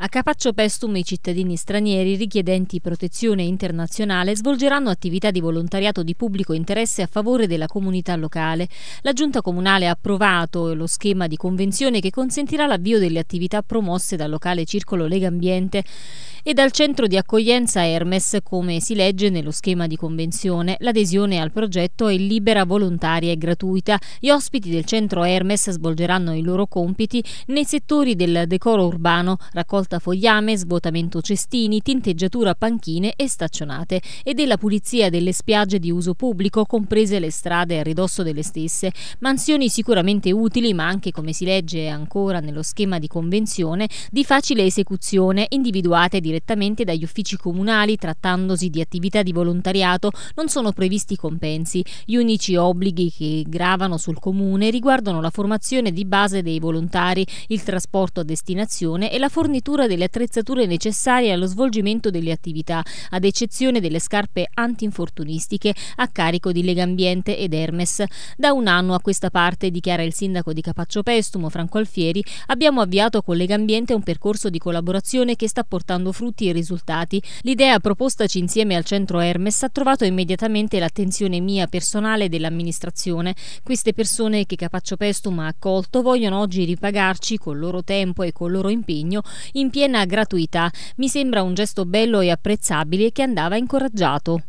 A Capaccio Pestum i cittadini stranieri richiedenti protezione internazionale svolgeranno attività di volontariato di pubblico interesse a favore della comunità locale. La Giunta Comunale ha approvato lo schema di convenzione che consentirà l'avvio delle attività promosse dal locale Circolo Lega Ambiente e dal centro di accoglienza Hermes, come si legge nello schema di convenzione. L'adesione al progetto è libera, volontaria e gratuita. Gli ospiti del centro Hermes svolgeranno i loro compiti nei settori del decoro urbano, raccolta raccolta fogliame, svuotamento cestini, tinteggiatura panchine e staccionate e della pulizia delle spiagge di uso pubblico, comprese le strade a ridosso delle stesse. Mansioni sicuramente utili, ma anche, come si legge ancora nello schema di convenzione, di facile esecuzione, individuate direttamente dagli uffici comunali, trattandosi di attività di volontariato, non sono previsti compensi. Gli unici obblighi che gravano sul comune riguardano la formazione di base dei volontari, il trasporto a destinazione e la fornitura fornitura delle attrezzature necessarie allo svolgimento delle attività, ad eccezione delle scarpe antinfortunistiche a carico di Legambiente ed Hermes. Da un anno a questa parte, dichiara il sindaco di Capaccio Pestumo, Franco Alfieri, abbiamo avviato con Legambiente un percorso di collaborazione che sta portando frutti e risultati. L'idea propostaci insieme al centro Hermes ha trovato immediatamente l'attenzione mia personale e dell'amministrazione. Queste persone che Capaccio Pestum ha accolto vogliono oggi ripagarci col loro tempo e col loro impegno in in piena gratuità. Mi sembra un gesto bello e apprezzabile che andava incoraggiato.